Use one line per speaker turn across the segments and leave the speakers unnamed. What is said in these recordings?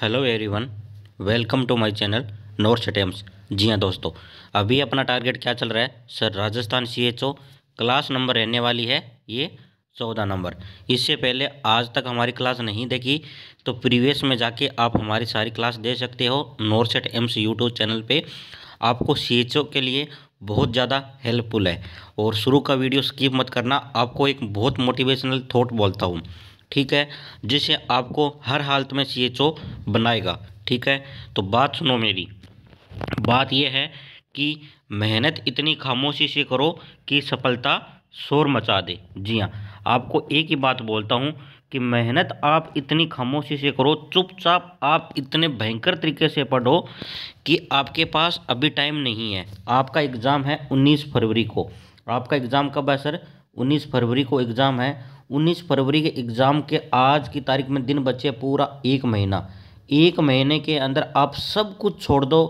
hello everyone welcome to my channel north attempts जी हाँ दोस्तों अभी अपना टारगेट क्या चल रहा है sir Rajasthan CHO class number रहने वाली है ये चौदह नंबर इससे पहले आज तक हमारी क्लास नहीं देखी तो प्रीवियस में जाके आप हमारी सारी क्लास दे सकते हो NORCET AIIMS YouTube channel पे आपको सी के लिए बहुत ज़्यादा हेल्पफुल है और शुरू का वीडियो स्किप मत करना आपको एक बहुत मोटिवेशनल थॉट बोलता हूँ ठीक है जिसे आपको हर हालत में सी एच ओ बनाएगा ठीक है तो बात सुनो मेरी बात यह है कि मेहनत इतनी खामोशी से करो कि सफलता शोर मचा दे जी हाँ आपको एक ही बात बोलता हूँ कि मेहनत आप इतनी खामोशी से करो चुपचाप आप इतने भयंकर तरीके से पढ़ो कि आपके पास अभी टाइम नहीं है आपका एग्ज़ाम है 19 फरवरी को आपका एग्ज़ाम कब है सर 19 फरवरी को एग्ज़ाम है 19 फरवरी के एग्ज़ाम के आज की तारीख में दिन बचे पूरा एक महीना एक महीने के अंदर आप सब कुछ छोड़ दो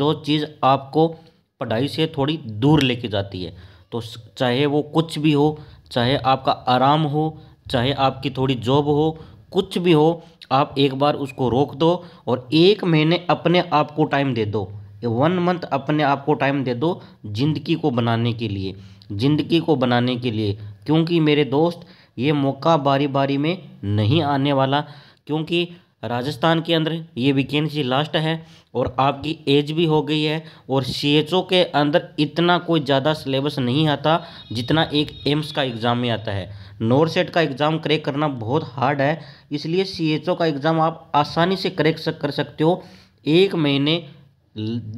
जो चीज़ आपको पढ़ाई से थोड़ी दूर लेके जाती है तो चाहे वो कुछ भी हो चाहे आपका आराम हो चाहे आपकी थोड़ी जॉब हो कुछ भी हो आप एक बार उसको रोक दो और एक महीने अपने आप को टाइम दे दो वन मंथ अपने आप को टाइम दे दो ज़िंदगी को बनाने के लिए ज़िंदगी को बनाने के लिए क्योंकि मेरे दोस्त ये मौका बारी बारी में नहीं आने वाला क्योंकि राजस्थान के अंदर ये वैकेंसी लास्ट है और आपकी एज भी हो गई है और सी के अंदर इतना कोई ज़्यादा सिलेबस नहीं आता जितना एक एम्स का एग्ज़ाम में आता है नोर सेट का एग्ज़ाम क्रैक करना बहुत हार्ड है इसलिए सी का एग्ज़ाम आप आसानी से क्रैक कर सकते हो एक महीने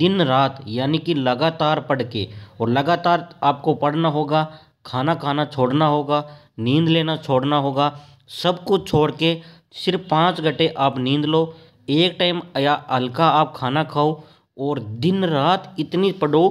दिन रात यानी कि लगातार पढ़ के और लगातार आपको पढ़ना होगा खाना खाना छोड़ना होगा नींद लेना छोड़ना होगा सब कुछ छोड़ के सिर्फ पाँच घंटे आप नींद लो एक टाइम या हल्का आप खाना खाओ और दिन रात इतनी पढ़ो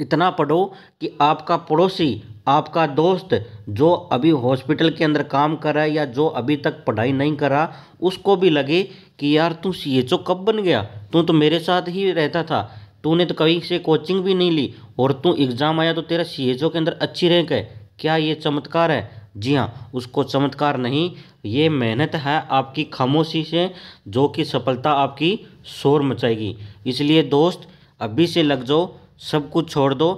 इतना पढ़ो कि आपका पड़ोसी आपका दोस्त जो अभी हॉस्पिटल के अंदर काम कर रहा है या जो अभी तक पढ़ाई नहीं करा उसको भी लगे कि यार तू सी एच ओ कब बन गया तू तो मेरे साथ ही रहता था तूने तो कहीं से कोचिंग भी नहीं ली और तू एग्ज़ाम आया तो तेरा सी एच ओ के अंदर अच्छी रैंक है क्या ये चमत्कार है जी हाँ उसको चमत्कार नहीं ये मेहनत है आपकी खामोशी से जो कि सफलता आपकी शोर मचाएगी इसलिए दोस्त अभी से लग जाओ सब कुछ छोड़ दो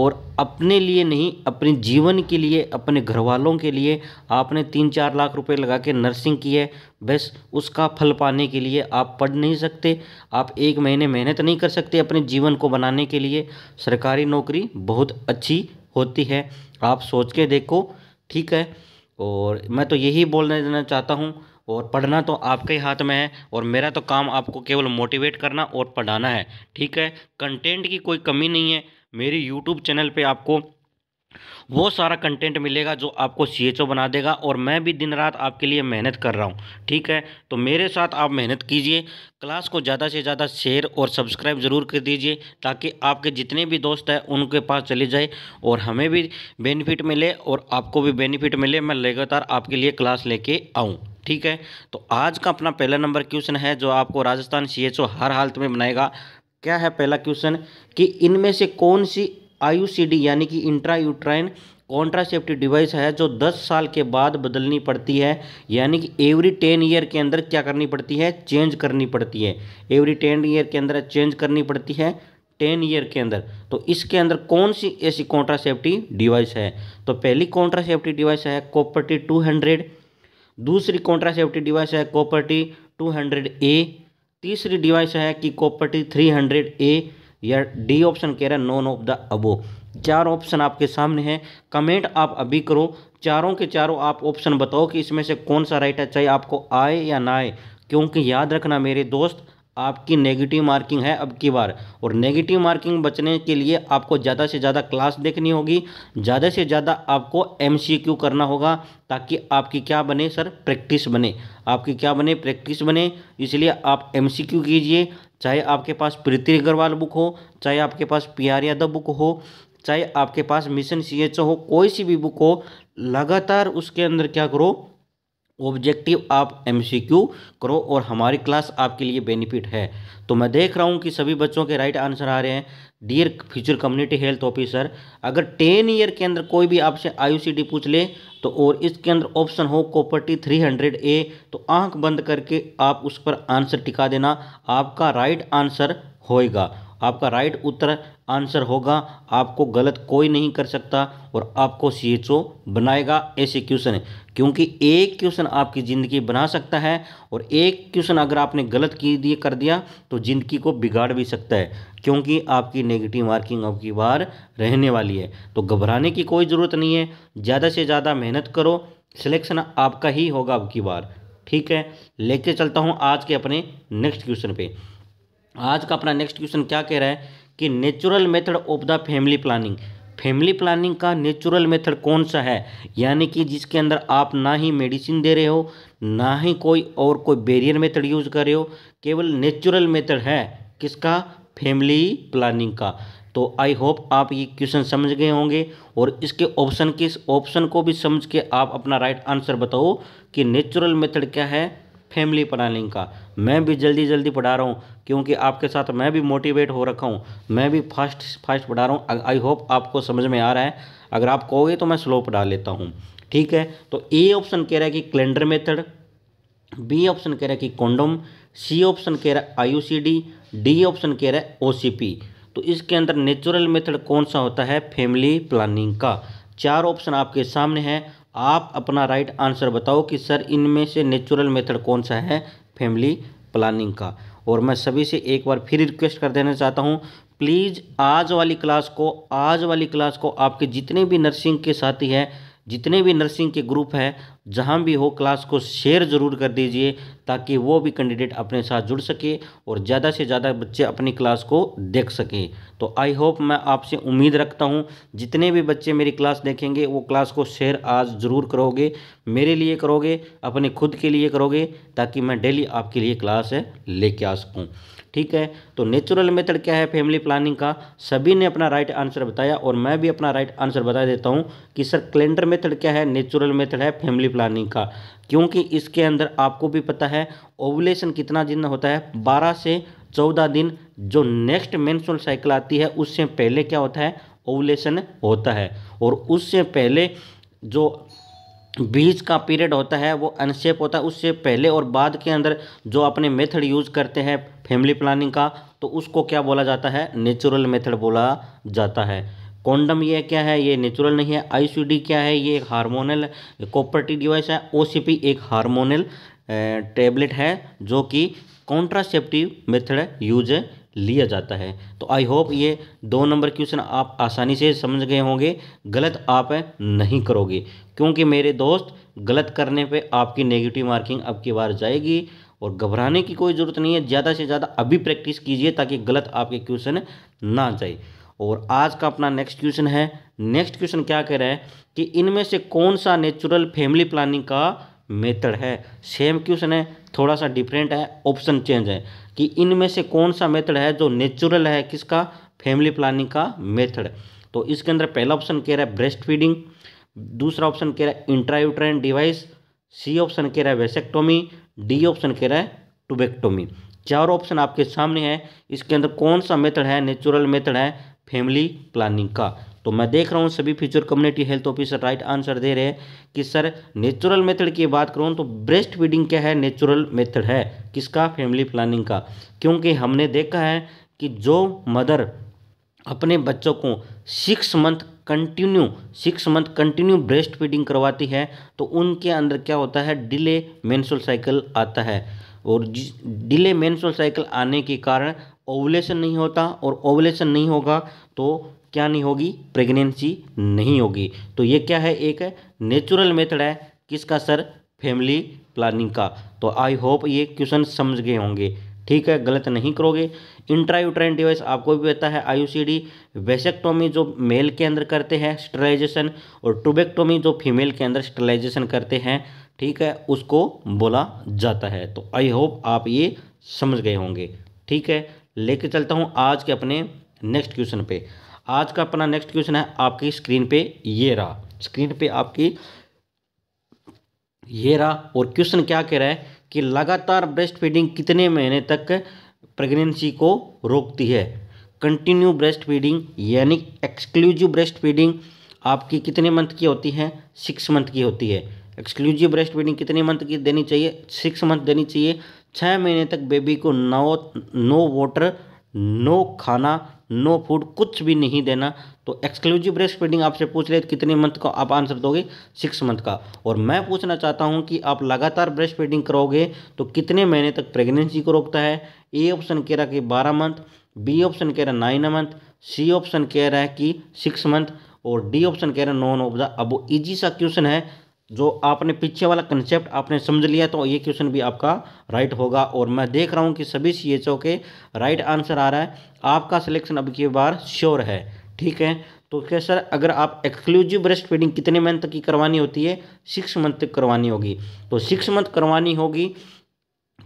और अपने लिए नहीं अपने जीवन के लिए अपने घर वालों के लिए आपने तीन चार लाख रुपए लगा के नर्सिंग की है बस उसका फल पाने के लिए आप पढ़ नहीं सकते आप एक महीने मेहनत नहीं कर सकते अपने जीवन को बनाने के लिए सरकारी नौकरी बहुत अच्छी होती है आप सोच के देखो ठीक है और मैं तो यही बोलने देना चाहता हूँ और पढ़ना तो आपके ही हाथ में है और मेरा तो काम आपको केवल मोटिवेट करना और पढ़ाना है ठीक है कंटेंट की कोई कमी नहीं है मेरी यूट्यूब चैनल पे आपको वो सारा कंटेंट मिलेगा जो आपको सी एच ओ बना देगा और मैं भी दिन रात आपके लिए मेहनत कर रहा हूँ ठीक है तो मेरे साथ आप मेहनत कीजिए क्लास को ज़्यादा से ज़्यादा शेयर और सब्सक्राइब ज़रूर कर दीजिए ताकि आपके जितने भी दोस्त हैं उनके पास चले जाए और हमें भी बेनिफिट मिले और आपको भी बेनिफिट मिले मैं लगातार आपके लिए क्लास लेके आऊँ ठीक है तो आज का अपना पहला नंबर क्वेश्चन है जो आपको राजस्थान सी एच ओ हर हालत में बनाएगा क्या है पहला क्वेश्चन कि इनमें से कौन सी आईयूसीडी यानी कि इंट्रा यूट्राइन कॉन्ट्रासेप्टिव डिवाइस है जो 10 साल के बाद बदलनी पड़ती है यानी कि एवरी टेन ईयर के अंदर क्या करनी पड़ती है चेंज करनी पड़ती है एवरी टेन ईयर के अंदर चेंज करनी पड़ती है टेन ईयर के अंदर तो इसके अंदर कौन सी ऐसी कॉन्ट्रासेप्टिव डिवाइस है तो पहली कॉन्ट्रासेप्टिव डिवाइस है कॉपर्टी टू हंड्रेड दूसरी कॉन्ट्रासेप्टिव डिवाइस है कॉपर्टी टू हंड्रेड ए तीसरी डिवाइस है कि कॉपर्टी थ्री हंड्रेड ए या डी ऑप्शन कह रहा है नॉन ऑफ द अबो चार ऑप्शन आपके सामने हैं कमेंट आप अभी करो चारों के चारों आप ऑप्शन बताओ कि इसमें से कौन सा राइट है चाहे आपको आए या ना आए क्योंकि याद रखना मेरे दोस्त आपकी नेगेटिव मार्किंग है अब की बार और नेगेटिव मार्किंग बचने के लिए आपको ज़्यादा से ज़्यादा क्लास देखनी होगी ज़्यादा से ज़्यादा आपको एमसीक्यू करना होगा ताकि आपकी क्या बने सर प्रैक्टिस बने आपकी क्या बने प्रैक्टिस बने इसलिए आप एमसीक्यू कीजिए चाहे आपके पास प्रीति अग्रवाल बुक हो चाहे आपके पास पी आर यादव बुक हो चाहे आपके पास मिशन सी एच हो कोई सी भी बुक हो लगातार उसके अंदर क्या करो ऑब्जेक्टिव आप एमसीक्यू करो और हमारी क्लास आपके लिए बेनिफिट है तो मैं देख रहा हूँ कि सभी बच्चों के राइट आंसर आ रहे हैं dear future community health officer अगर टेन ईयर के अंदर कोई भी आपसे आई पूछ ले तो और इसके अंदर ऑप्शन हो कॉपर्टी थ्री हंड्रेड ए तो आंख बंद करके आप उस पर आंसर टिका देना आपका राइट आंसर होएगा आपका राइट उत्तर आंसर होगा आपको गलत कोई नहीं कर सकता और आपको सी बनाएगा ऐसे क्वेश्चन है क्योंकि एक क्वेश्चन आपकी ज़िंदगी बना सकता है और एक क्वेश्चन अगर आपने गलत की दिए कर दिया तो ज़िंदगी को बिगाड़ भी सकता है क्योंकि आपकी नेगेटिव मार्किंग अब की बार रहने वाली है तो घबराने की कोई ज़रूरत नहीं है ज़्यादा से ज़्यादा मेहनत करो सिलेक्शन आपका ही होगा अब की बार ठीक है लेके चलता हूँ आज के अपने नेक्स्ट क्वेश्चन पर आज का अपना नेक्स्ट क्वेश्चन क्या कह रहा है कि natural method of the family planning family planning का नेचुरल मेथड कौन सा है यानी कि जिसके अंदर आप ना ही मेडिसिन दे रहे हो ना ही कोई और कोई बैरियर मेथड यूज़ कर रहे हो केवल नेचुरल मेथड है किसका फैमिली प्लानिंग का तो आई होप आप ये क्वेश्चन समझ गए होंगे और इसके ऑप्शन किस ऑप्शन को भी समझ के आप अपना राइट आंसर बताओ कि नेचुरल मेथड क्या है फैमिली प्लानिंग का मैं भी जल्दी जल्दी पढ़ा रहा हूँ क्योंकि आपके साथ मैं भी मोटिवेट हो रखा हूँ मैं भी फास्ट फास्ट पढ़ा रहा हूँ आई होप आपको समझ में आ रहा है अगर आप कहोगे तो मैं स्लो पढ़ा लेता हूँ ठीक है तो ए ऑप्शन कह रहा है कि कैलेंडर मेथड बी ऑप्शन कह रहा है कि कॉन्डम सी ऑप्शन कह रहा है आईयूसीडी डी ऑप्शन कह रहा है ओसीपी तो इसके अंदर नेचुरल मेथड कौन सा होता है फैमिली प्लानिंग का चार ऑप्शन आपके सामने हैं आप अपना राइट आंसर बताओ कि सर इनमें से नेचुरल मेथड कौन सा है फैमिली प्लानिंग का और मैं सभी से एक बार फिर रिक्वेस्ट कर देना चाहता हूँ प्लीज़ आज वाली क्लास को आज वाली क्लास को आपके जितने भी नर्सिंग के साथी हैं जितने भी नर्सिंग के ग्रुप हैं जहाँ भी हो क्लास को शेयर ज़रूर कर दीजिए ताकि वो भी कैंडिडेट अपने साथ जुड़ सके और ज़्यादा से ज़्यादा बच्चे अपनी क्लास को देख सकें तो आई होप मैं आपसे उम्मीद रखता हूँ जितने भी बच्चे मेरी क्लास देखेंगे वो क्लास को शेयर आज ज़रूर करोगे मेरे लिए करोगे अपने खुद के लिए करोगे ताकि मैं डेली आपके लिए क्लास लेके आ सकूँ ठीक है तो नेचुरल मेथड क्या है फैमिली प्लानिंग का सभी ने अपना राइट आंसर बताया और मैं भी अपना राइट आंसर बता देता हूँ कि सर कैलेंडर मेथड क्या है नेचुरल मेथड है फैमिली प्लानिंग का क्योंकि इसके अंदर आपको भी पता है ओवलेशन कितना दिन होता है बारह से चौदह दिन जो नेक्स्ट मेंस्ट्रुअल साइकिल आती है उससे पहले क्या होता है ओवलेशन होता है और उससे पहले जो बीज का पीरियड होता है वो अनशेप होता है उससे पहले और बाद के अंदर जो अपने मेथड यूज़ करते हैं फैमिली प्लानिंग का तो उसको क्या बोला जाता है नेचुरल मेथड बोला जाता है कॉन्डम ये क्या है ये नेचुरल नहीं है आई क्या है ये एक हार्मोनल कॉपर्टी डिवाइस है ओ एक हार्मोनल टेबलेट है जो कि कॉन्ट्रासेप्टिव मेथड यूज लिया जाता है तो आई होप ये दो नंबर क्वेश्चन आप आसानी से समझ गए होंगे गलत आप नहीं करोगे क्योंकि मेरे दोस्त गलत करने पे आपकी नेगेटिव मार्किंग अब की बार जाएगी और घबराने की कोई ज़रूरत नहीं है ज़्यादा से ज़्यादा अभी प्रैक्टिस कीजिए ताकि गलत आपके क्वेश्चन ना जाए और आज का अपना नेक्स्ट क्वेश्चन है नेक्स्ट क्वेश्चन क्या कह रहे हैं कि इनमें से कौन सा नेचुरल फैमिली प्लानिंग का मेथड है सेम क्वेश्चन है थोड़ा सा डिफरेंट है ऑप्शन चेंज है कि इनमें से कौन सा मेथड है जो नेचुरल है किसका फैमिली प्लानिंग का मेथड तो इसके अंदर पहला ऑप्शन कह रहा है ब्रेस्ट फीडिंग दूसरा ऑप्शन कह रहा है इंट्रायूट्राइन डिवाइस सी ऑप्शन कह रहा है वेसेक्टोमी डी ऑप्शन कह रहा है टुबेक्टोमी चार ऑप्शन आपके सामने है इसके अंदर कौन सा मेथड है नेचुरल मेथड है फैमिली प्लानिंग का तो मैं देख रहा हूँ सभी future community health officer right answer दे रहे हैं कि सर नेचुरल मेथड की बात करूँ तो ब्रेस्ट फीडिंग क्या है नेचुरल मेथड है किसका फैमिली प्लानिंग का क्योंकि हमने देखा है कि जो मदर अपने बच्चों को six month continue six month continue breast feeding करवाती है तो उनके अंदर क्या होता है डिले मेंसुरल साइकिल आता है और डिले मेंसुरल साइकिल आने के कारण ओवलेशन नहीं होता और ओवलेशन नहीं होगा तो क्या नहीं होगी प्रेगनेंसी नहीं होगी तो ये क्या है एक नेचुरल मेथड है किसका सर फैमिली प्लानिंग का तो आई होप ये क्वेश्चन समझ गए होंगे ठीक है गलत नहीं करोगे इंट्रायूट्राइन डिवाइस आपको भी पता है आईयूसीडी वेसेक्टोमी जो मेल के अंदर करते हैं स्टेलाइजेशन और ट्यूबेक्टोमी जो फीमेल के अंदर स्टेलाइजेशन करते हैं ठीक है उसको बोला जाता है तो आई होप आप ये समझ गए होंगे ठीक है लेकर चलता हूँ आज के अपने नेक्स्ट क्वेश्चन पे आज का अपना नेक्स्ट क्वेश्चन है आपकी स्क्रीन पे ये रहा स्क्रीन पे आपकी ये रहा और क्वेश्चन क्या कह रहा है कि लगातार ब्रेस्ट फीडिंग कितने महीने तक प्रेगनेंसी को रोकती है कंटिन्यू ब्रेस्ट फीडिंग यानी एक्सक्लूसिव ब्रेस्ट फीडिंग आपकी कितने मंथ की होती है सिक्स मंथ की होती है एक्सक्लूसिव ब्रेस्ट फीडिंग कितने मंथ की देनी चाहिए सिक्स मंथ देनी चाहिए छः महीने तक बेबी को नो नो वाटर नो खाना नो फूड कुछ भी नहीं देना तो एक्सक्लूसिव ब्रेस्ट फीडिंग आपसे पूछ रहे कितने मंथ का आप आंसर दोगे सिक्स मंथ का और मैं पूछना चाहता हूं कि आप लगातार ब्रेस्ट फीडिंग करोगे तो कितने महीने तक प्रेगनेंसी को रोकता है ए ऑप्शन कह रहा कि बारह मंथ बी ऑप्शन कह रहा नाइन मंथ सी ऑप्शन कह रहा है कि सिक्स मंथ और डी ऑप्शन कह रहा नॉन ऑफ द अब वो ईजी सा क्वेश्चन है जो आपने पीछे वाला कंसेप्ट आपने समझ लिया तो ये क्वेश्चन भी आपका राइट होगा और मैं देख रहा हूँ कि सभी सी के राइट आंसर आ रहा है आपका सिलेक्शन अब की बार श्योर है ठीक है तो क्या सर अगर आप एक्सक्लूसिव ब्रेस्ट फीडिंग कितने मंथ की करवानी होती है सिक्स मंथ तक करवानी होगी तो सिक्स मंथ करवानी होगी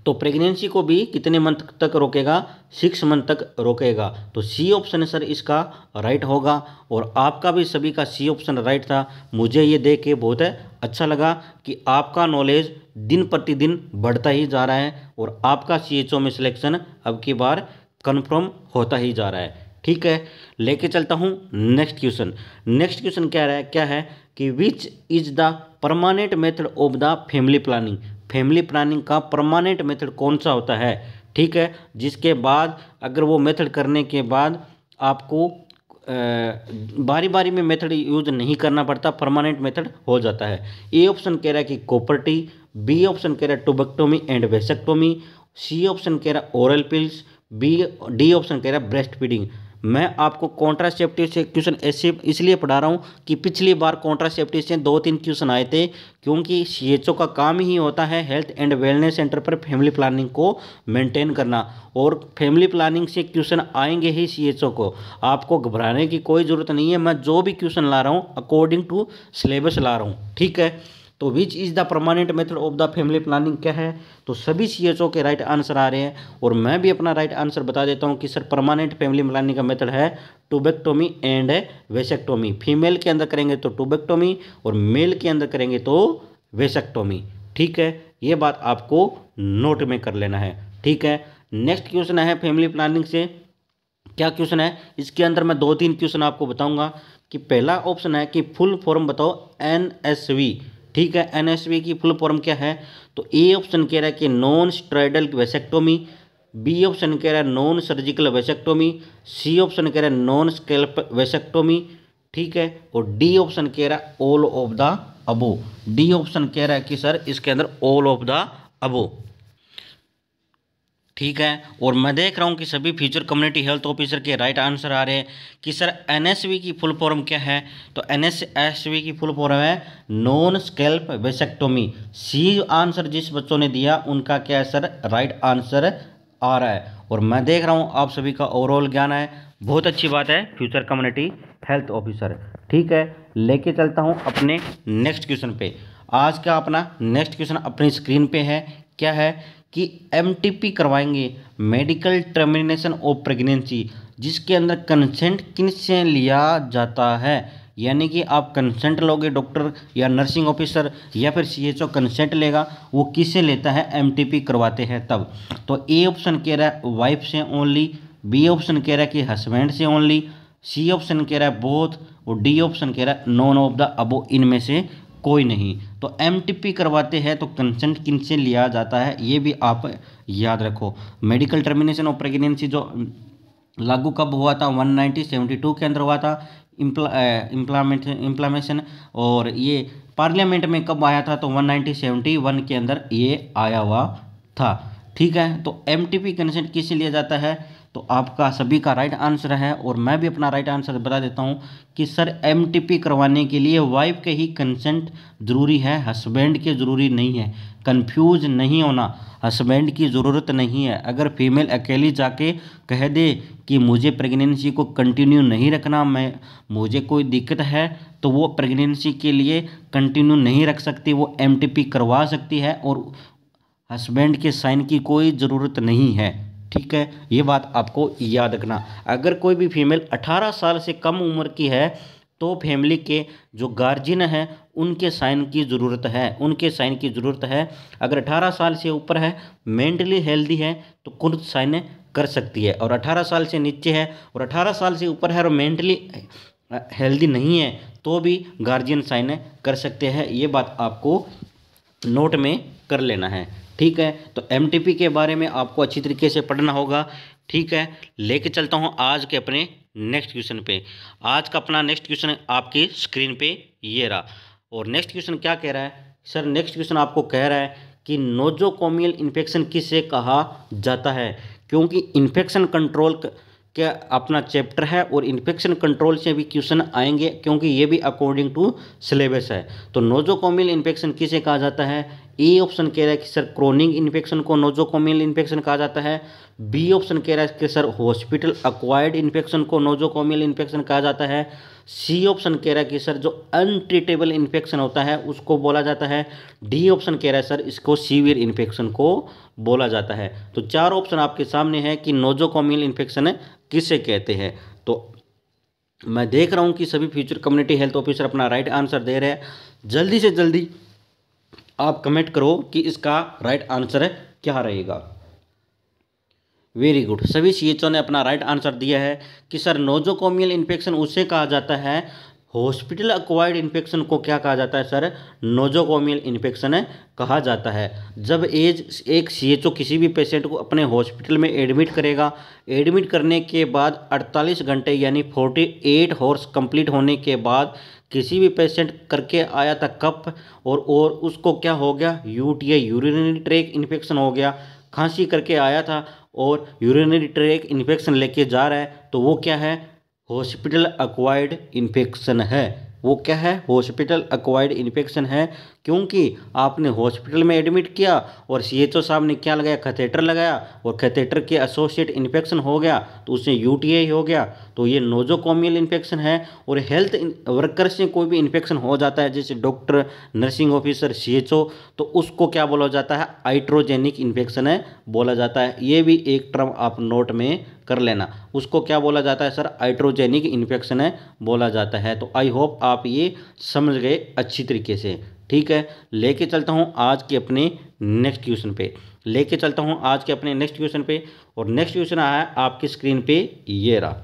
तो प्रेगनेंसी को भी कितने मंथ तक रोकेगा सिक्स मंथ तक रोकेगा तो सी ऑप्शन सर इसका राइट होगा और आपका भी सभी का सी ऑप्शन राइट था मुझे ये देख के बहुत अच्छा लगा कि आपका नॉलेज दिन प्रतिदिन बढ़ता ही जा रहा है और आपका सी में सिलेक्शन अब की बार कन्फर्म होता ही जा रहा है ठीक है लेके चलता हूँ नेक्स्ट क्वेश्चन नेक्स्ट क्वेश्चन क्या है क्या है कि which is the permanent method of the family planning family planning का परमानेंट मेथड कौन सा होता है ठीक है जिसके बाद अगर वो मेथड करने के बाद आपको बारी बारी में मेथड यूज नहीं करना पड़ता परमानेंट मेथड हो जाता है ए ऑप्शन कह रहा है कि कोपर्टी बी ऑप्शन कह रहा है tubectomy and vasectomy C option कह रहा है oral pills B D option कह रहा है ब्रेस्ट फीडिंग मैं आपको कॉन्ट्रासेप्टिव से क्वेश्चन ऐसे इसलिए पढ़ा रहा हूँ कि पिछली बार कॉन्ट्रासेप्टिव से दो तीन क्वेश्चन आए थे क्योंकि सी का काम ही होता है हेल्थ एंड वेलनेस सेंटर पर फैमिली प्लानिंग को मेंटेन करना और फैमिली प्लानिंग से क्वेश्चन आएंगे ही सी को आपको घबराने की कोई ज़रूरत नहीं है मैं जो भी क्वेश्चन ला रहा हूँ अकॉर्डिंग टू सिलेबस ला रहा हूँ ठीक है तो which is the permanent method of the family planning क्या है तो सभी सी एच ओ के राइट आंसर आ रहे हैं और मैं भी अपना राइट आंसर बता देता हूँ कि सर परमानेंट फैमिली प्लानिंग का मेथड है टूबेक्टोमी एंड वेसेक्टोमी फीमेल के अंदर करेंगे तो टूबेक्टोमी और मेल के अंदर करेंगे तो वेसेक्टोमी ठीक है ये बात आपको नोट में कर लेना है ठीक है नेक्स्ट क्वेश्चन है फैमिली प्लानिंग से क्या क्वेश्चन है इसके अंदर मैं दो तीन क्वेश्चन आपको बताऊंगा कि पहला ऑप्शन है कि फुल फॉर्म बताओ एन एस वी ठीक है एनएसवी की फुल फॉर्म क्या है तो ए ऑप्शन कह रहा है कि नॉन स्ट्राइडल वेसेक्टोमी बी ऑप्शन कह रहा है non surgical vasectomy C option कह रहा है नॉन स्केल्प वेसेक्टोमी ठीक है और डी ऑप्शन कह रहा है all of the above D option कह रहा है कि सर इसके अंदर ऑल ऑफ द अबो ठीक है और मैं देख रहा हूँ कि सभी फ्यूचर कम्युनिटी हेल्थ ऑफिसर के राइट आंसर आ रहे हैं कि सर एनएसवी की फुल फॉर्म क्या है तो एनएसएसवी की फुल फॉर्म है non scalpel vasectomy C answer जिस बच्चों ने दिया उनका क्या है सर राइट आंसर आ रहा है और मैं देख रहा हूँ आप सभी का ओवरऑल ज्ञान है बहुत अच्छी बात है फ्यूचर कम्युनिटी हेल्थ ऑफिसर ठीक है लेके चलता हूँ अपने नेक्स्ट क्वेश्चन पे आज का अपना नेक्स्ट क्वेश्चन अपनी स्क्रीन पे है क्या है कि एम करवाएंगे मेडिकल टर्मिनेशन ऑफ प्रेगनेंसी जिसके अंदर कंसेंट किन से लिया जाता है यानी कि आप कंसेंट लोगे डॉक्टर या नर्सिंग ऑफिसर या फिर सी एच ओ कंसेंट लेगा वो किससे लेता है एम करवाते हैं तब तो ए ऑप्शन कह रहा है वाइफ से ओनली बी ऑप्शन कह रहा है कि हस्बैंड से ओनली सी ऑप्शन कह रहा है बोथ और डी ऑप्शन कह रहा है नॉन ऑफ द अबो इनमें से कोई नहीं तो एम करवाते हैं तो कंसेंट किन से लिया जाता है ये भी आप याद रखो मेडिकल टर्मिनेशन ऑफ प्रेगनेंसी जो लागू कब हुआ था 1972 के अंदर हुआ था इम्प्लामेंट इम्प्लामेशन और ये पार्लियामेंट में कब आया था तो 1971 के अंदर ये आया हुआ था ठीक है तो एम टी पी कंसेंट किस लिया जाता है तो आपका सभी का राइट आंसर है और मैं भी अपना राइट आंसर बता देता हूँ कि सर एम करवाने के लिए वाइफ के ही कंसेंट ज़रूरी है हस्बैंड के ज़रूरी नहीं है कंफ्यूज नहीं होना हस्बैंड की ज़रूरत नहीं है अगर फीमेल अकेली जाके कह दे कि मुझे प्रेगनेंसी को कंटिन्यू नहीं रखना मैं मुझे कोई दिक्कत है तो वो प्रेगनेंसी के लिए कंटिन्यू नहीं रख सकती वो एम करवा सकती है और हस्बैंड के साइन की कोई ज़रूरत नहीं है ठीक है ये बात आपको याद रखना अगर कोई भी फीमेल 18 साल से कम उम्र की है तो फैमिली के जो गार्जियन हैं उनके साइन की ज़रूरत है उनके साइन की ज़रूरत है अगर 18 साल से ऊपर है मेंटली हेल्दी है तो खुद साइन कर सकती है और 18 साल से नीचे है और 18 साल से ऊपर है और मेंटली हेल्दी नहीं है तो भी गार्जियन साइन कर सकते हैं ये बात आपको नोट में कर लेना है ठीक है तो एम के बारे में आपको अच्छी तरीके से पढ़ना होगा ठीक है लेके चलता हूँ आज के अपने नेक्स्ट क्वेश्चन पे आज का अपना नेक्स्ट क्वेश्चन आपकी स्क्रीन पे ये रहा और नेक्स्ट क्वेश्चन क्या कह रहा है सर नेक्स्ट क्वेश्चन आपको कह रहा है कि नोजोकोमियल इन्फेक्शन किससे कहा जाता है क्योंकि इन्फेक्शन कंट्रोल कर... क्या अपना चैप्टर है और इन्फेक्शन कंट्रोल से भी क्वेश्चन आएंगे क्योंकि ये भी अकॉर्डिंग टू सिलेबस है तो नोजोकोमिल इन्फेक्शन किसे कहा जाता है ए ऑप्शन कह रहा है कि सर क्रोनिक इन्फेक्शन को नोजोकोमिल इन्फेक्शन कहा जाता है बी ऑप्शन कह रहा है कि सर हॉस्पिटल अक्वायर्ड इन्फेक्शन को नोजोकोमिल इन्फेक्शन कहा जाता है सी ऑप्शन कह रहा है कि सर जो अनट्रीटेबल इन्फेक्शन होता है उसको बोला जाता है डी ऑप्शन कह रहा है सर इसको सीवियर इन्फेक्शन को बोला जाता है तो चार ऑप्शन आपके सामने है कि नोजोकोमिल इन्फेक्शन किसे कहते हैं तो मैं देख रहा हूँ कि सभी फ्यूचर कम्युनिटी हेल्थ ऑफिसर अपना राइट आंसर दे रहे हैं जल्दी से जल्दी आप कमेंट करो कि इसका राइट आंसर क्या रहेगा वेरी गुड सभी सी ने अपना राइट आंसर दिया है कि सर नोजोकोमियल इन्फेक्शन उसे कहा जाता है हॉस्पिटल अक्वायर्ड इन्फेक्शन को क्या कहा जाता है सर नोजोकोमियल इन्फेक्शन कहा जाता है जब एज एक ओ किसी भी पेशेंट को अपने हॉस्पिटल में एडमिट करेगा एडमिट करने के बाद 48 घंटे यानी 48 एट हॉर्स कंप्लीट होने के बाद किसी भी पेशेंट करके आया था कप और और उसको क्या हो गया यूटीआई यूरिनरी ट्रैक इन्फेक्शन हो गया खांसी करके आया था और यूरिनरी ट्रैक इन्फेक्शन लेके जा रहा है तो वो क्या है हॉस्पिटल अक्वायर्ड इन्फेक्शन है वो क्या है हॉस्पिटल अक्वाइड इन्फेक्शन है क्योंकि आपने हॉस्पिटल में एडमिट किया और सी साहब ने क्या लगाया कैथेटर लगाया और कैथेटर के एसोसिएट इन्फेक्शन हो गया तो उसने यू हो गया तो ये नोजोकोमियल इन्फेक्शन है और हेल्थ वर्कर से कोई भी इन्फेक्शन हो जाता है जैसे डॉक्टर नर्सिंग ऑफिसर सी तो उसको क्या बोला जाता है आइट्रोजेनिक इन्फेक्शन है बोला जाता है ये भी एक टर्म आप नोट में कर लेना उसको क्या बोला जाता है सर आइट्रोजेनिक इन्फेक्शन है बोला जाता है तो आई होप आप ये समझ गए अच्छी तरीके से ठीक है लेके चलता हूँ आज के अपने नेक्स्ट क्वेश्चन पे लेके चलता हूँ आज के अपने नेक्स्ट क्वेश्चन पे और नेक्स्ट क्वेश्चन आया है आपकी स्क्रीन पे ये रहा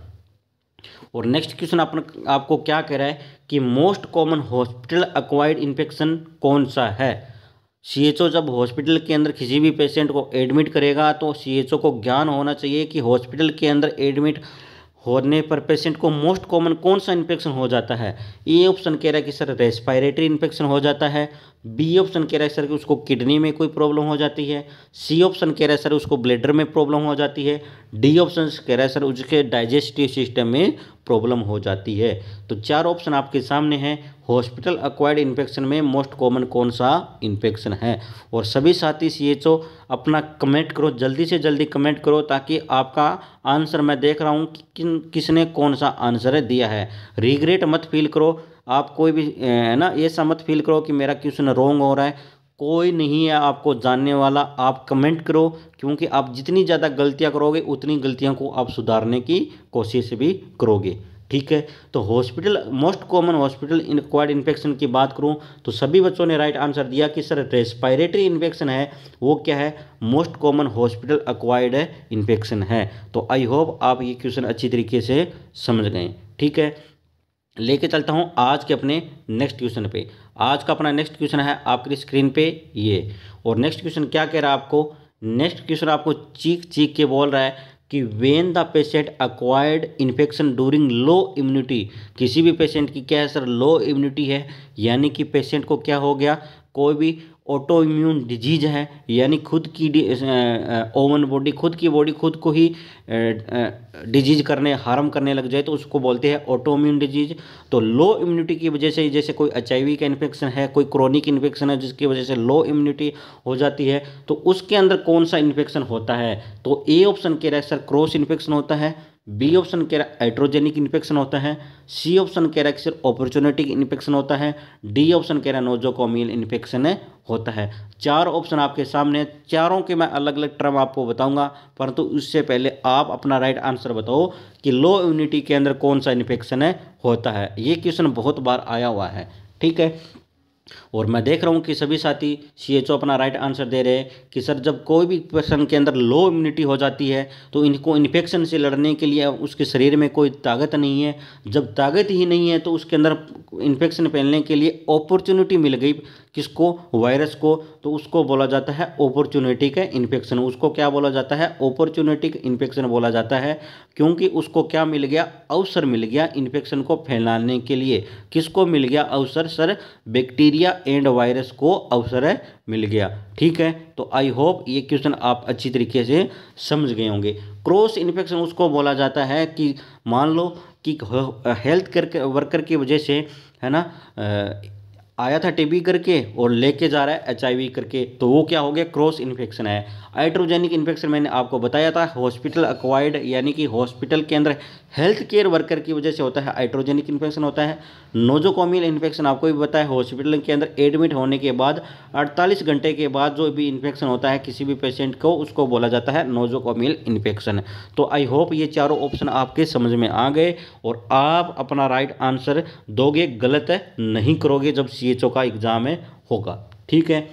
और नेक्स्ट क्वेश्चन अपन आपको क्या कह रहा है कि most common hospital acquired infection कौन सा है ओ जब हॉस्पिटल के अंदर किसी भी पेशेंट को एडमिट करेगा तो ओ को ज्ञान होना चाहिए कि हॉस्पिटल के अंदर एडमिट होने पर पेशेंट को मोस्ट कॉमन कौन सा इन्फेक्शन हो जाता है ए ऑप्शन कह रहा है कि सर रेस्पायरेटरी इन्फेक्शन हो जाता है बी ऑप्शन कह रहा है सर कि उसको किडनी में कोई प्रॉब्लम हो जाती है सी ऑप्शन कह रहा है सर उसको ब्लेडर में प्रॉब्लम हो जाती है डी ऑप्शन कह रहा है सर उसके डाइजेस्टिव सिस्टम में प्रॉब्लम हो जाती है तो चार ऑप्शन आपके सामने हैं हॉस्पिटल अक्वायर्ड इन्फेक्शन में मोस्ट कॉमन कौन सा इन्फेक्शन है और सभी साथी सी एच ओ अपना कमेंट करो जल्दी से जल्दी कमेंट करो ताकि आपका आंसर मैं देख रहा हूँ कि किन किसने कौन सा आंसर दिया है रिग्रेट मत फील करो आप कोई भी है ना ऐसा मत फील करो कि मेरा क्वेश्चन रॉन्ग हो रहा है कोई नहीं है आपको जानने वाला आप कमेंट करो क्योंकि आप जितनी ज़्यादा गलतियाँ करोगे उतनी गलतियों को आप सुधारने की कोशिश भी करोगे ठीक है तो hospital most common hospital inquired infection की बात करूं तो सभी बच्चों ने राइट आंसर दिया कि सर रेस्पायरेटरी इन्फेक्शन है वो क्या है most common hospital acquired infection है तो आई होप आप ये क्वेश्चन अच्छी तरीके से समझ गए ठीक है लेके चलता हूँ आज के अपने नेक्स्ट क्वेश्चन पे आज का अपना नेक्स्ट क्वेश्चन है आपकी स्क्रीन पे ये और नेक्स्ट क्वेश्चन क्या कह रहा है आपको नेक्स्ट क्वेश्चन आपको चीख चीख के बोल रहा है कि when the patient acquired infection during low immunity किसी भी पेशेंट की क्या है सर लो इम्यूनिटी है यानी कि पेशेंट को क्या हो गया कोई भी ऑटो इम्यून डिजीज है यानी खुद की ओवन बॉडी खुद की बॉडी खुद को ही डिजीज करने हार्म करने लग जाए तो उसको बोलते हैं ऑटो इम्यून डिजीज तो लो इम्यूनिटी की वजह से जैसे कोई एच का इन्फेक्शन है कोई क्रोनिक इन्फेक्शन है जिसकी वजह से लो इम्यूनिटी हो जाती है तो उसके अंदर कौन सा इन्फेक्शन होता है तो ए ऑप्शन कह रहा है सर क्रॉस इन्फेक्शन होता है बी ऑप्शन कह रहा है हाइड्रोजेनिक इन्फेक्शन होता है सी ऑप्शन कह रहा है सर अपॉर्चुनिटिक इन्फेक्शन होता है डी ऑप्शन कह रहा है नोजोकोमियल इन्फेक्शन है होता है चार ऑप्शन आपके सामने चारों के मैं अलग अलग टर्म आपको बताऊंगा परंतु उससे पहले आप अपना राइट आंसर बताओ कि लो इम्यूनिटी के अंदर कौन सा इन्फेक्शन है होता है ये क्वेश्चन बहुत बार आया हुआ है ठीक है और मैं देख रहा हूँ कि सभी साथी सी एच ओ अपना राइट आंसर दे रहे हैं कि सर जब कोई भी पर्सन के अंदर लो इम्यूनिटी हो जाती है तो इनको इन्फेक्शन से लड़ने के लिए उसके शरीर में कोई ताकत नहीं है जब ताकत ही नहीं है तो उसके अंदर इन्फेक्शन फैलने के लिए अपॉर्चुनिटी मिल गई किसको वायरस को तो उसको बोला जाता है का इन्फेक्शन उसको क्या बोला जाता है का इन्फेक्शन बोला जाता है क्योंकि उसको क्या मिल गया अवसर मिल गया इन्फेक्शन को फैलाने के लिए किसको मिल गया अवसर सर बैक्टीरिया एंड वायरस को अवसर मिल गया ठीक है तो आई होप ये क्वेश्चन आप अच्छी तरीके से समझ गए होंगे क्रॉस इन्फेक्शन उसको बोला जाता है कि मान लो कि हेल्थ कर वर्कर की वजह से है ना आया था टीबी करके और लेके जा रहा है एचआईवी करके तो वो क्या हो गया क्रॉस इन्फेक्शन है हाइड्रोजेनिक इन्फेक्शन मैंने आपको बताया था हॉस्पिटल अक्वायर्ड यानी कि हॉस्पिटल के अंदर हेल्थ केयर वर्कर की वजह से होता है आइट्रोजेनिक इन्फेक्शन होता है नोजोकोमियल इन्फेक्शन आपको भी बताया हॉस्पिटल के अंदर एडमिट होने के बाद 48 घंटे के बाद जो भी इन्फेक्शन होता है किसी भी पेशेंट को उसको बोला जाता है नोजोकोमियल इन्फेक्शन तो आई होप ये चारों ऑप्शन आपके समझ में आ गए और आप अपना राइट आंसर दोगे गलत नहीं करोगे जब सी का एग्ज़ाम होगा ठीक है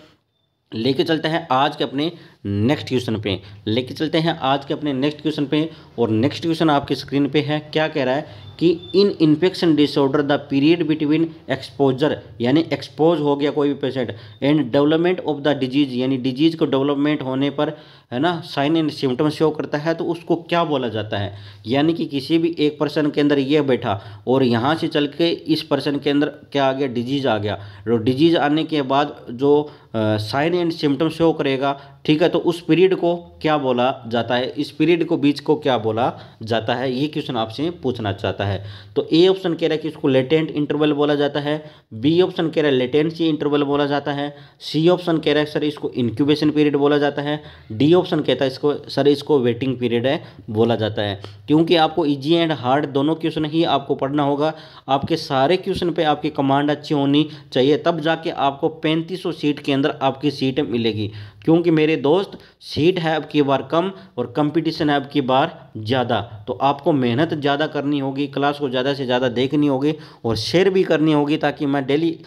लेके चलते हैं आज के अपने नेक्स्ट क्वेश्चन पे लेके चलते हैं आज के अपने नेक्स्ट क्वेश्चन पे और नेक्स्ट क्वेश्चन आपके स्क्रीन पे है क्या कह रहा है कि in infection disorder the period between exposure यानी एक्सपोज हो गया कोई भी patient and development of the disease यानी डिजीज को डेवलपमेंट होने पर है ना साइन एंड सिम्टम शो करता है तो उसको क्या बोला जाता है यानी कि किसी भी एक पर्सन के अंदर ये बैठा और यहाँ से चल के इस पर्सन के अंदर क्या आ गया डिजीज आ गया और डिजीज आने के बाद जो साइन एंड सिम्टम शो करेगा ठीक है तो उस पीरियड को क्या बोला जाता है इस पीरियड को बीच को क्या बोला जाता है ये क्वेश्चन आपसे पूछना चाहता है तो ए ऑप्शन कह रहा है कि इसको लेटेंट इंटरवल बोला जाता है बी ऑप्शन कह रहा है लेटेंसी इंटरवल बोला जाता है सी ऑप्शन कह रहा है सर इसको इंक्यूबेशन पीरियड बोला जाता है डी ऑप्शन कहता है इसको सर इसको वेटिंग पीरियड है बोला जाता है क्योंकि आपको ईजी एंड हार्ड दोनों क्वेश्चन ही आपको पढ़ना होगा आपके सारे क्वेश्चन पर आपकी कमांड अच्छी होनी चाहिए तब जाके आपको पैंतीस सीट के अंदर आपकी सीट मिलेगी क्योंकि मेरे दोस्त सीट है अब की बार कम और कंपटीशन है अब की बार ज़्यादा तो आपको मेहनत ज़्यादा करनी होगी क्लास को ज़्यादा से ज़्यादा देखनी होगी और शेयर भी करनी होगी ताकि मैं डेली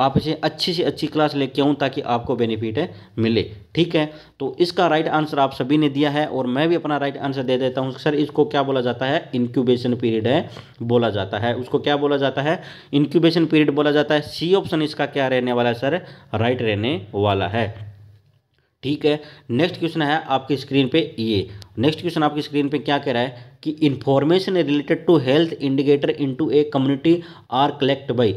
आपसे अच्छी से अच्छी क्लास लेके आऊँ ताकि आपको बेनिफिट है मिले ठीक है तो इसका राइट आंसर आप सभी ने दिया है और मैं भी अपना राइट आंसर दे देता हूँ सर इसको क्या बोला जाता है इंक्यूबेशन पीरियड है बोला जाता है उसको क्या बोला जाता है इंक्यूबेशन पीरियड बोला जाता है सी ऑप्शन इसका क्या रहने वाला है सर राइट रहने वाला है ठीक है नेक्स्ट क्वेश्चन है आपकी स्क्रीन पे ये नेक्स्ट क्वेश्चन आपकी स्क्रीन पे क्या कह रहा है कि information related to health indicator into a community are collect by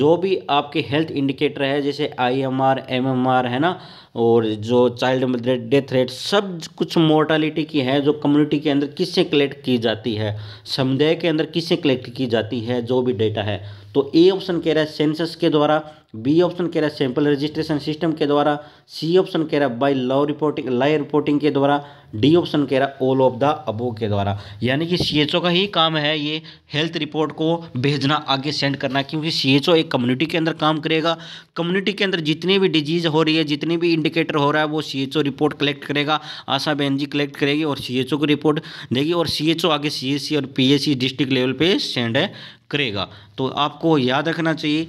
जो भी आपके हेल्थ इंडिकेटर है जैसे आईएमआर एमएमआर है ना और जो चाइल्ड डेथ रेट सब कुछ मोर्टालिटी की है जो कम्युनिटी के अंदर किससे कलेक्ट की जाती है समुदाय के अंदर किससे कलेक्ट की जाती है जो भी डेटा है तो ए ऑप्शन कह रहा है सेंसस के द्वारा बी ऑप्शन कह रहा है सैंपल रजिस्ट्रेशन सिस्टम के द्वारा सी ऑप्शन कह रहा है by law reporting live reporting के द्वारा डी ऑप्शन कह रहा ऑल ऑफ द अबो के द्वारा यानी कि सी का ही काम है ये हेल्थ रिपोर्ट को भेजना आगे सेंड करना क्योंकि सी एक कम्युनिटी के अंदर काम करेगा कम्युनिटी के अंदर जितनी भी डिजीज़ हो रही है जितनी भी इंडिकेटर हो रहा है वो सी रिपोर्ट कलेक्ट करेगा आशा बहन जी कलेक्ट करेगी और सी की रिपोर्ट देगी और सी आगे सी e और पी डिस्ट्रिक्ट लेवल पर सेंड है करेगा तो आपको याद रखना चाहिए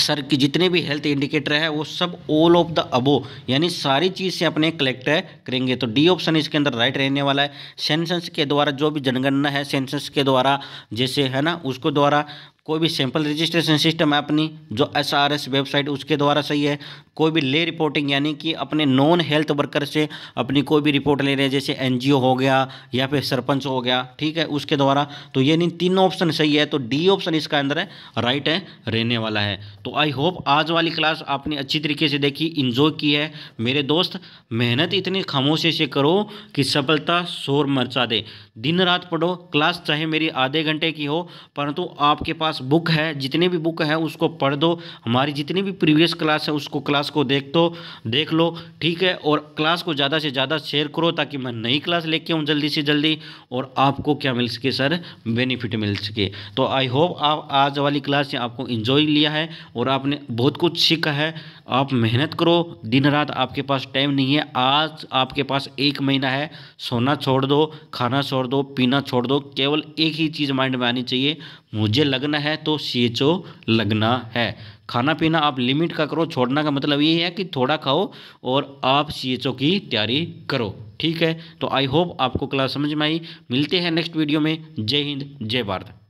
सर की जितने भी हेल्थ इंडिकेटर है वो सब ऑल ऑफ द अबो यानी सारी चीज़ से अपने कलेक्ट करेंगे तो डी ऑप्शन इसके अंदर राइट रहने वाला है सेंसेंस के द्वारा जो भी जनगणना है सेंसेंस के द्वारा जैसे है ना उसको द्वारा कोई भी सैंपल रजिस्ट्रेशन सिस्टम है अपनी जो एस आर एस वेबसाइट उसके द्वारा सही है कोई भी ले रिपोर्टिंग यानी कि अपने नॉन हेल्थ वर्कर से अपनी कोई भी रिपोर्ट ले रहे हैं जैसे एन जी ओ हो गया या फिर सरपंच हो गया ठीक है उसके द्वारा तो ये नहीं तीनों ऑप्शन सही है तो डी ऑप्शन इसका अंदर है राइट है रहने वाला है तो आई होप आज वाली क्लास आपने अच्छी तरीके से देखी इन्जॉय की है मेरे दोस्त मेहनत इतनी खामोशी से करो कि सफलता शोर मरचा दे दिन रात पढ़ो क्लास चाहे मेरी आधे घंटे की हो परंतु आपके पास बुक है जितने भी बुक है उसको पढ़ दो हमारी जितनी भी प्रीवियस क्लास है उसको क्लास को देख दो देख लो ठीक है और क्लास को ज़्यादा से ज़्यादा शेयर करो ताकि मैं नई क्लास लेके आऊँ जल्दी से जल्दी और आपको क्या मिल सके सर बेनिफिट मिल सके तो आई होप आप आज वाली क्लास से आपको इन्जॉय लिया है और आपने बहुत कुछ सीखा है आप मेहनत करो दिन रात आपके पास टाइम नहीं है आज आपके पास एक महीना है सोना छोड़ दो खाना छोड़ दो पीना छोड़ दो केवल एक ही चीज़ माइंड में आनी चाहिए मुझे लगना है तो सी लगना है खाना पीना आप लिमिट का करो छोड़ना का मतलब ये है कि थोड़ा खाओ और आप सी की तैयारी करो ठीक है तो आई होप आपको क्लास समझ में आई मिलते हैं नेक्स्ट वीडियो में जय हिंद जय भारत